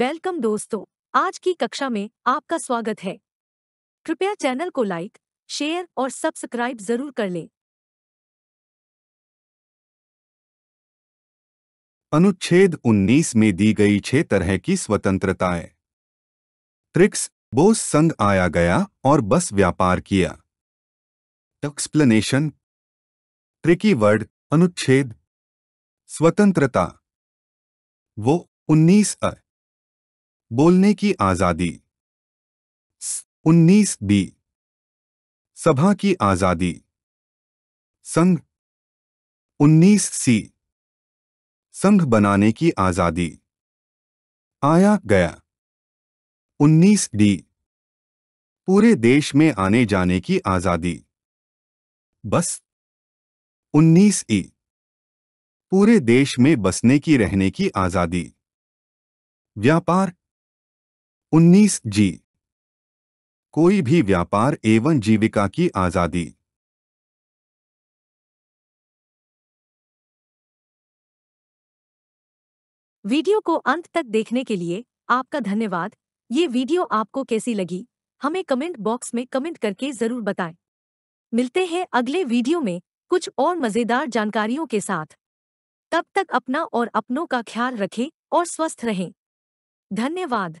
welcome दोस्तों आज की कक्षा में आपका स्वागत है कृपया चैनल को लाइक शेयर और सब्सक्राइब जरूर कर लें अनुच्छेद 19 में दी गई छह तरह की स्वतंत्रताएं ट्रिक्स बोस संग आया गया और बस व्यापार किया एक्सप्लेनेशन ट्रिकी वर्ड अनुच्छेद स्वतंत्रता वो 19 अ बोलने की आज़ादी उन्नीस बी सभा की आज़ादी संघ उन्नीस सी संघ बनाने की आज़ादी आया गया उन्नीस डी पूरे देश में आने जाने की आज़ादी बस उन्नीस ई पूरे देश में बसने की रहने की आज़ादी व्यापार उन्नीस जी कोई भी व्यापार एवं जीविका की आज़ादी वीडियो को अंत तक देखने के लिए आपका धन्यवाद ये वीडियो आपको कैसी लगी हमें कमेंट बॉक्स में कमेंट करके ज़रूर बताएं मिलते हैं अगले वीडियो में कुछ और मज़ेदार जानकारियों के साथ तब तक अपना और अपनों का ख्याल रखें और स्वस्थ रहें धन्यवाद